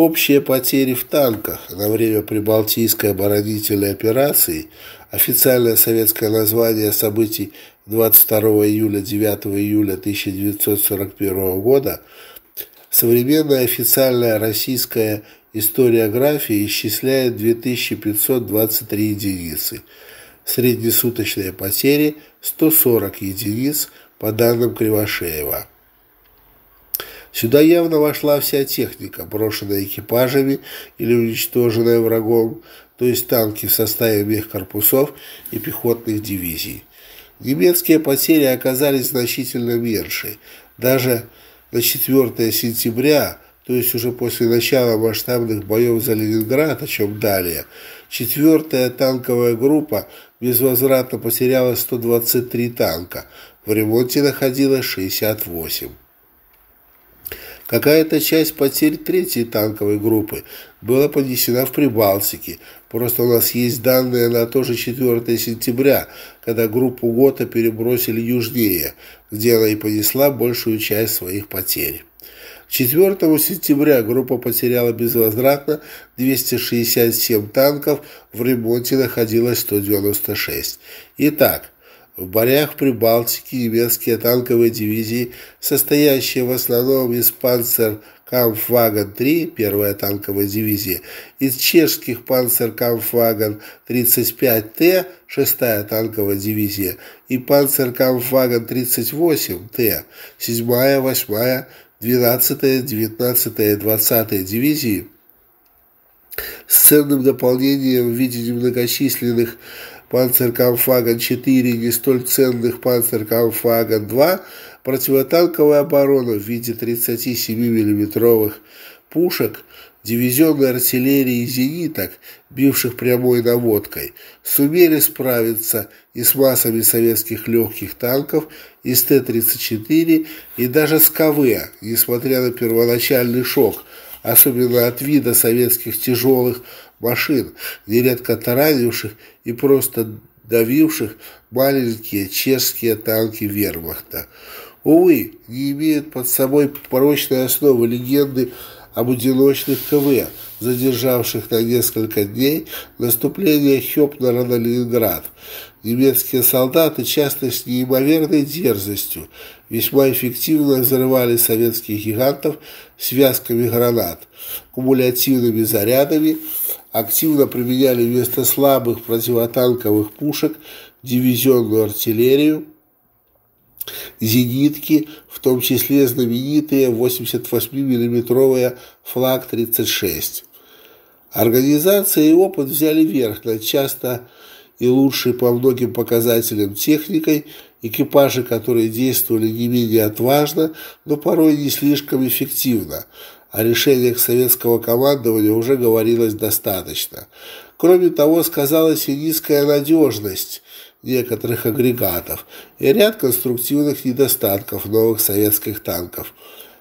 Общие потери в танках на время Прибалтийской оборонительной операции, официальное советское название событий 22 июля 9 июля 1941 года, современная официальная российская историография исчисляет 2523 единицы. Среднесуточные потери 140 единиц по данным Кривошеева. Сюда явно вошла вся техника, брошенная экипажами или уничтоженная врагом, то есть танки в составе мехкорпусов и пехотных дивизий. Немецкие потери оказались значительно меньше. Даже на 4 сентября, то есть уже после начала масштабных боев за Ленинград, о чем далее, 4 танковая группа безвозвратно потеряла 123 танка, в ремонте находилось 68. Какая-то часть потерь третьей танковой группы была понесена в Прибалтике. Просто у нас есть данные на то же 4 сентября, когда группу ГОТА перебросили южнее, где она и понесла большую часть своих потерь. 4 сентября группа потеряла безвозвратно 267 танков, в ремонте находилось 196. Итак, в морях Прибалтики немецкие танковые дивизии, состоящие в основном из панцер Камфваган-3, первая танковая дивизия, из чешских панцер Камфваган-35Т, шестая танковая дивизия, и панцер Камфваган-38Т, седьмая, восьмая, двенадцатая, девятнадцатая, двадцатая дивизии, с ценным дополнением в виде немногочисленных «Панцирь Камфага-4» не столь ценных «Панцирь Камфага-2», противотанковая оборона в виде 37 миллиметровых пушек, дивизионной артиллерии и зениток, бивших прямой наводкой, сумели справиться и с массами советских легких танков, и Т-34, и даже с КВ, несмотря на первоначальный шок – особенно от вида советских тяжелых машин, нередко таранивших и просто давивших маленькие чешские танки вермахта. Увы, не имеют под собой порочной основы легенды об одиночных КВ, задержавших на несколько дней наступление Хёпнера на Ленинград. Немецкие солдаты часто с неимоверной дерзостью весьма эффективно взрывали советских гигантов связками гранат, кумулятивными зарядами, активно применяли вместо слабых противотанковых пушек дивизионную артиллерию, зенитки, в том числе знаменитые 88 миллиметровые «Флаг-36». Организация и опыт взяли верх над часто и лучшей по многим показателям техникой, экипажи, которые действовали не менее отважно, но порой не слишком эффективно. О решениях советского командования уже говорилось достаточно. Кроме того, сказалась и низкая надежность некоторых агрегатов и ряд конструктивных недостатков новых советских танков.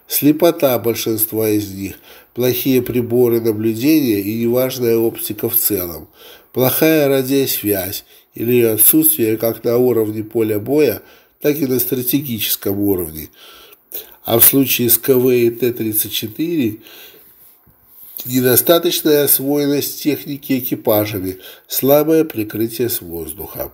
Слепота большинства из них, плохие приборы наблюдения и неважная оптика в целом. Плохая радиосвязь или ее отсутствие как на уровне поля боя, так и на стратегическом уровне. А в случае с КВ и Т-34 недостаточная освоенность техники экипажами, слабое прикрытие с воздуха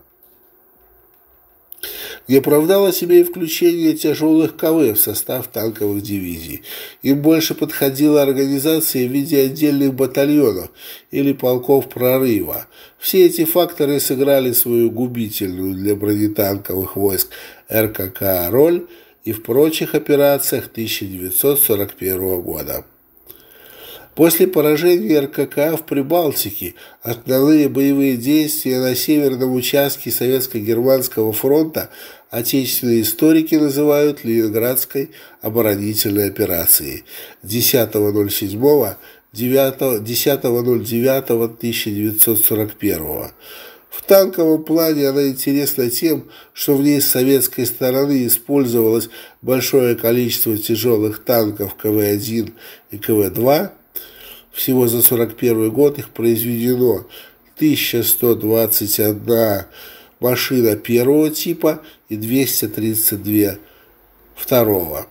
не оправдало себе и включение тяжелых КВ в состав танковых дивизий. Им больше подходила организация в виде отдельных батальонов или полков прорыва. Все эти факторы сыграли свою губительную для бронетанковых войск РКК роль и в прочих операциях 1941 года. После поражения РКК в Прибалтике основные боевые действия на северном участке Советско-Германского фронта отечественные историки называют Ленинградской оборонительной операцией 10.07 10.09.1941 в танковом плане она интересна тем, что в ней с советской стороны использовалось большое количество тяжелых танков КВ-1 и КВ-2, всего за 41 год их произведено 1121 машина первого типа и 232 второго.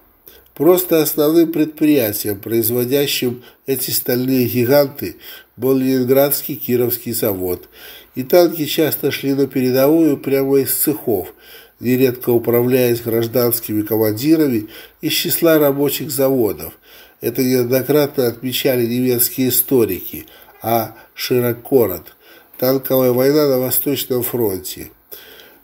Просто основным предприятием, производящим эти стальные гиганты, был Ленинградский Кировский завод. И танки часто шли на передовую прямо из цехов, нередко управляясь гражданскими командирами из числа рабочих заводов. Это неоднократно отмечали немецкие историки, а Широкорот – танковая война на Восточном фронте.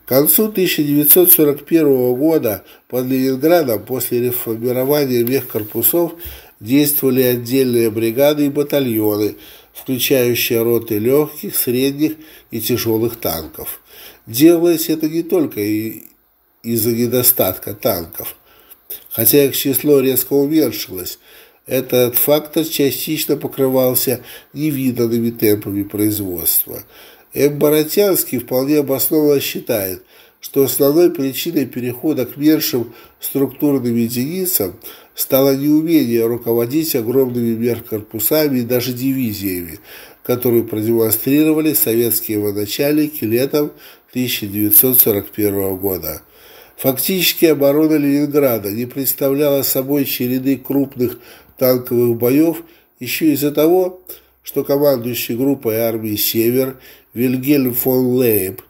К концу 1941 года под Ленинградом после реформирования мехкорпусов действовали отдельные бригады и батальоны, включающие роты легких, средних и тяжелых танков. Делалось это не только из-за недостатка танков. Хотя их число резко уменьшилось, этот фактор частично покрывался невиданными темпами производства. М. Боротянский вполне обоснованно считает, что основной причиной перехода к меньшим структурным единицам стало неумение руководить огромными меркорпусами и даже дивизиями, которые продемонстрировали советские военачальники летом 1941 года. Фактически оборона Ленинграда не представляла собой череды крупных танковых боев еще из-за того, что командующий группой армии «Север» Вильгельм фон Лейб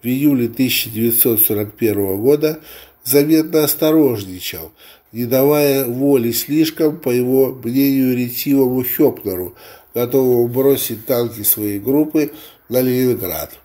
в июле 1941 года заметно осторожничал, не давая воли слишком, по его мнению, ретивому Хёпнеру, готовому бросить танки своей группы на Ленинград.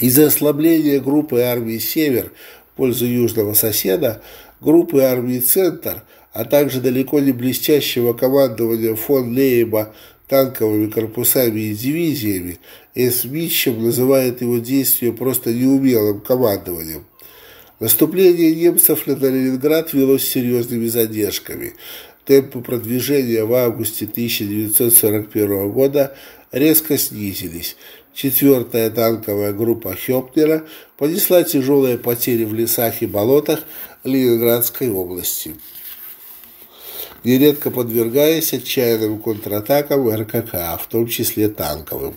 Из-за ослабления группы армии «Север» в пользу южного соседа, группы армии «Центр», а также далеко не блестящего командования фон Лейба танковыми корпусами и дивизиями, С. Митчем называет его действие просто неумелым командованием. Наступление немцев на Ленинград велось с серьезными задержками. Темпы продвижения в августе 1941 года резко снизились – 4-я танковая группа Хёптера понесла тяжелые потери в лесах и болотах Ленинградской области, нередко подвергаясь отчаянным контратакам РКК, в том числе танковым.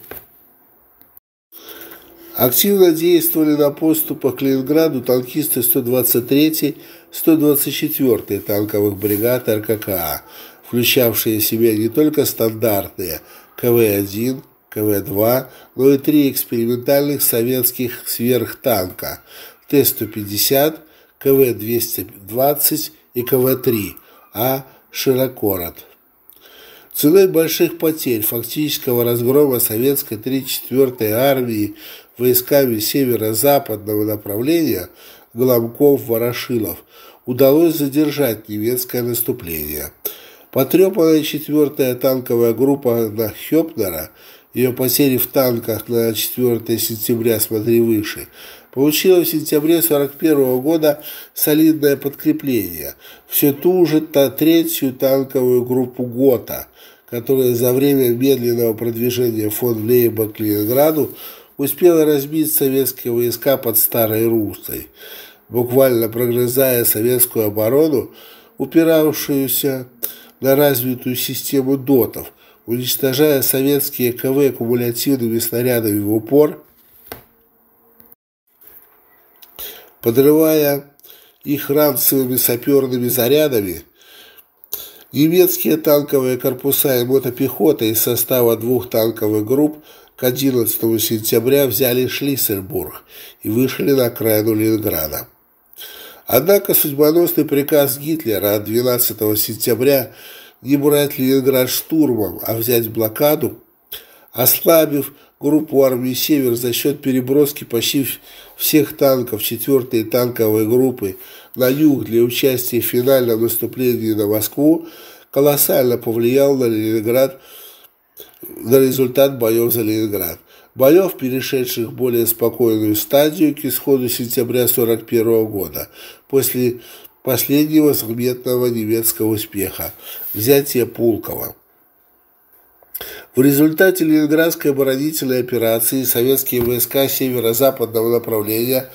Активно действовали на поступах к Ленинграду танкисты 123-й, 124-й танковых бригад РККА, включавшие в себя не только стандартные КВ-1, КВ-2, но и три экспериментальных советских сверхтанка Т-150, КВ-220 и КВ-3, а Широкорот. Ценой больших потерь, фактического разгрома советской 3-4 армии войсками северо-западного направления Гламков ворошилов удалось задержать немецкое наступление. Потрепанная 4-я танковая группа на Нахёпнера ее потери в танках на 4 сентября, смотри выше, получила в сентябре 41 года солидное подкрепление, все ту же та третью танковую группу ГОТА, которая за время медленного продвижения фон Лейба к Ленинграду успела разбить советские войска под Старой Русой, буквально прогрызая советскую оборону, упиравшуюся на развитую систему дотов – уничтожая советские КВ кумулятивными снарядами в упор, подрывая их ранцевыми саперными зарядами, немецкие танковые корпуса и мотопехота из состава двух танковых групп к 11 сентября взяли Шлиссельбург и вышли на окраину Ленинграда. Однако судьбоносный приказ Гитлера от 12 сентября не брать Ленинград штурмом, а взять блокаду, ослабив группу армии «Север» за счет переброски почти всех танков 4-й танковой группы на юг для участия в финальном наступлении на Москву, колоссально повлиял на Ленинград, на результат боев за Ленинград. Боев, перешедших в более спокойную стадию к исходу сентября 1941 года, после последнего заметного немецкого успеха – взятие Пулково. В результате Ленинградской оборонительной операции советские войска северо-западного направления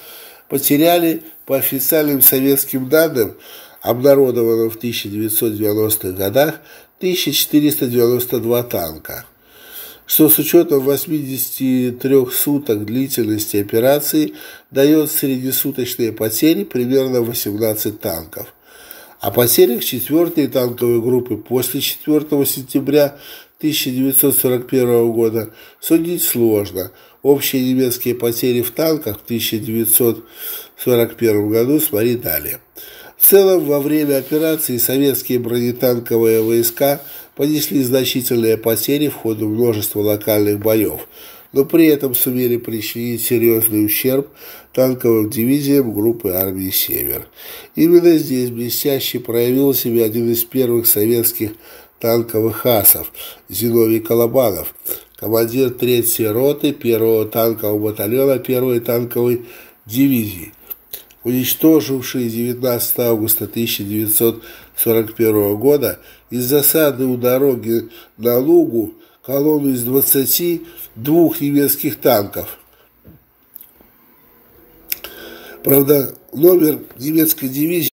потеряли, по официальным советским данным, обнародованным в 1990-х годах, 1492 танка – что с учетом 83 суток длительности операции дает среднесуточные потери примерно 18 танков. О потерях 4 танковой группы после 4 сентября 1941 года судить сложно. Общие немецкие потери в танках в 1941 году смотри далее. В целом, во время операции советские бронетанковые войска – понесли значительные потери в ходу множества локальных боев, но при этом сумели причинить серьезный ущерб танковым дивизиям группы армии «Север». Именно здесь блестяще проявил себя один из первых советских танковых асов Зиновий Колобанов, командир 3-й роты 1-го танкового батальона 1-й танковой дивизии, уничтоживший 19 августа 1941 года из засады у дороги на лугу колонну из 22 немецких танков. Правда, номер немецкой дивизии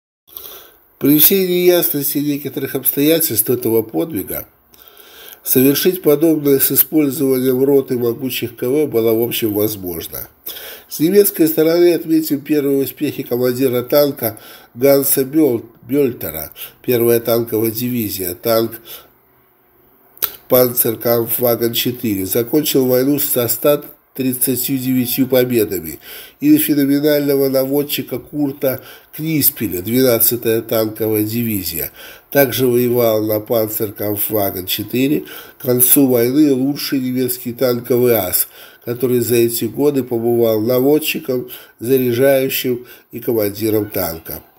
при всей неясности некоторых обстоятельств этого подвига Совершить подобное с использованием роты могучих КВ было в общем возможно. С немецкой стороны отметим первые успехи командира танка Ганса Белт. Бюльтера, первая танковая дивизия, танк «Панцеркамфвагон-4», закончил войну со 139 победами и феноменального наводчика Курта Книспеля, 12-я танковая дивизия. Также воевал на «Панцеркамфвагон-4», к концу войны лучший немецкий танковый ас – который за эти годы побывал наводчиком, заряжающим и командиром танка.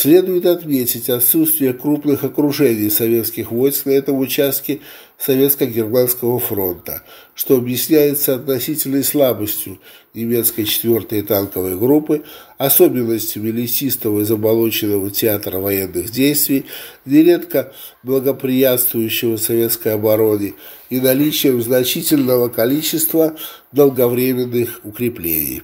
Следует отметить отсутствие крупных окружений советских войск на этом участке Советско-Германского фронта, что объясняется относительной слабостью немецкой 4-й танковой группы, особенностями лесистого и заболоченного театра военных действий, нередко благоприятствующего советской обороне и наличием значительного количества долговременных укреплений.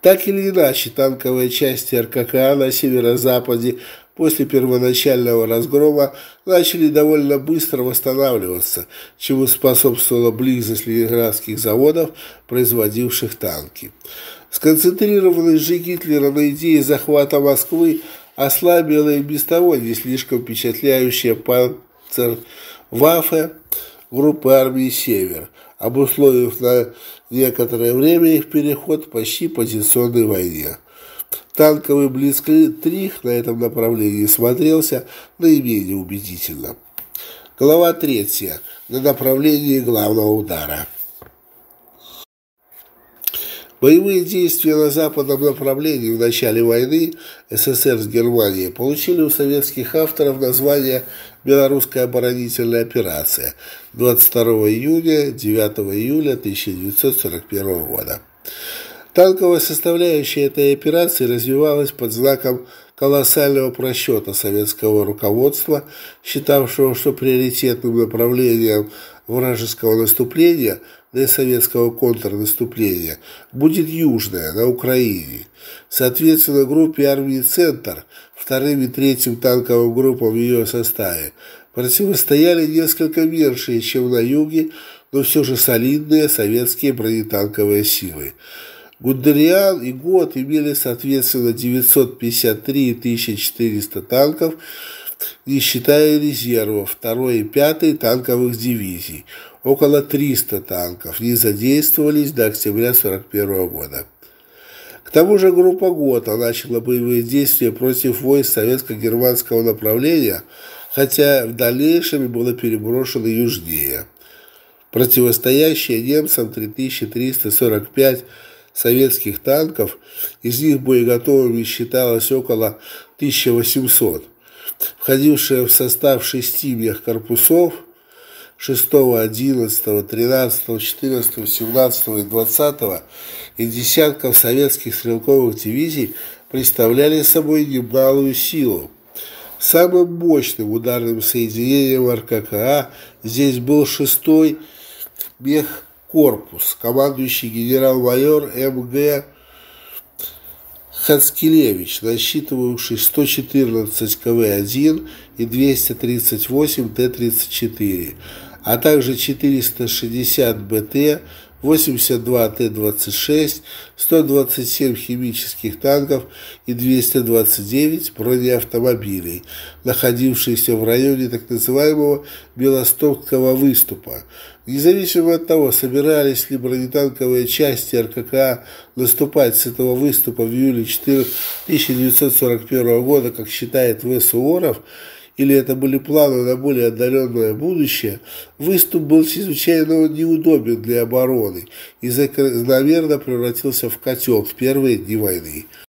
Так или иначе, танковые части РККА на северо-западе после первоначального разгрома начали довольно быстро восстанавливаться, чему способствовала близость ленинградских заводов, производивших танки. Сконцентрированность же Гитлера на идее захвата Москвы ослабила и без того не слишком впечатляющая панцер Ваффе группы армии «Север», обусловив на некоторое время их переход почти позиционной войне. Танковый Блицкриг на этом направлении смотрелся наименее убедительно. Глава третья На направлении главного удара. Боевые действия на западном направлении в начале войны СССР с Германией получили у советских авторов название «Белорусская оборонительная операция» 22 июня 9 июля 1941 года. Танковая составляющая этой операции развивалась под знаком колоссального просчета советского руководства, считавшего, что приоритетным направлением вражеского наступления – для советского контрнаступления будет южная, на Украине. Соответственно, группе армии «Центр», вторым и третьим танковым группам в ее составе, противостояли несколько меньшие, чем на юге, но все же солидные советские бронетанковые силы. Гудериан и Гот имели соответственно 953 и 1400 танков, не считая резервов 2 и 5 танковых дивизий около 300 танков не задействовались до октября 1941 года. К тому же группа ГОТА начала боевые действия против войск советско-германского направления, хотя в дальнейшем было переброшено южнее. Противостоящие немцам 3345 советских танков, из них боеготовыми считалось около 1800, входившие в состав шести мехкорпусов – 6, 11, 13, 14, 17 и 20 и десятков советских стрелковых дивизий представляли собой немалую силу. Самым мощным ударным соединением РККА здесь был 6-й мехкорпус, командующий генерал-майор МГ Хацкелевич, насчитывавший 114 КВ-1 и 238 Т-34 а также 460 БТ, 82 Т-26, 127 химических танков и 229 бронеавтомобилей, находившихся в районе так называемого Белостокского выступа. Независимо от того, собирались ли бронетанковые части РККА наступать с этого выступа в июле 1941 года, как считает В. Суворов, или это были планы на более отдаленное будущее, выступ был чрезвычайно неудобен для обороны и закономерно превратился в котел в первые дни войны.